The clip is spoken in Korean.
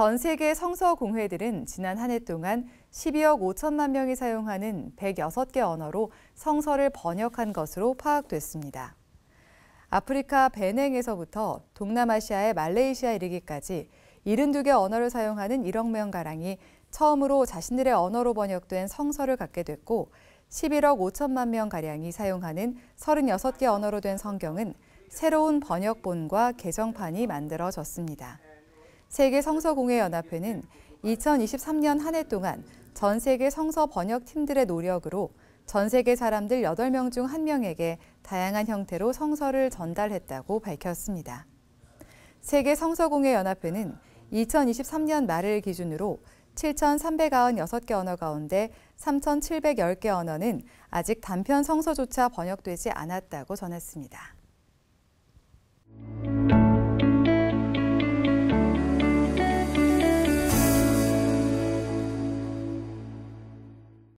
전 세계 성서 공회들은 지난 한 해 동안 12억 5천만 명이 사용하는 106개 언어로 성서를 번역한 것으로 파악됐습니다. 아프리카 베냉에서부터 동남아시아의 말레이시아 이르기까지 72개 언어를 사용하는 1억 명가량이 처음으로 자신들의 언어로 번역된 성서를 갖게 됐고 11억 5천만 명가량이 사용하는 36개 언어로 된 성경은 새로운 번역본과 개정판이 만들어졌습니다. 세계 성서공예 연합회는 2023년 한 해 동안 전 세계 성서 번역 팀들의 노력으로 전 세계 사람들 8명 중 1명에게 다양한 형태로 성서를 전달했다고 밝혔습니다. 세계 성서공예 연합회는 2023년 말을 기준으로 7,396개 언어 가운데 3,710개 언어는 아직 단편 성서조차 번역되지 않았다고 전했습니다.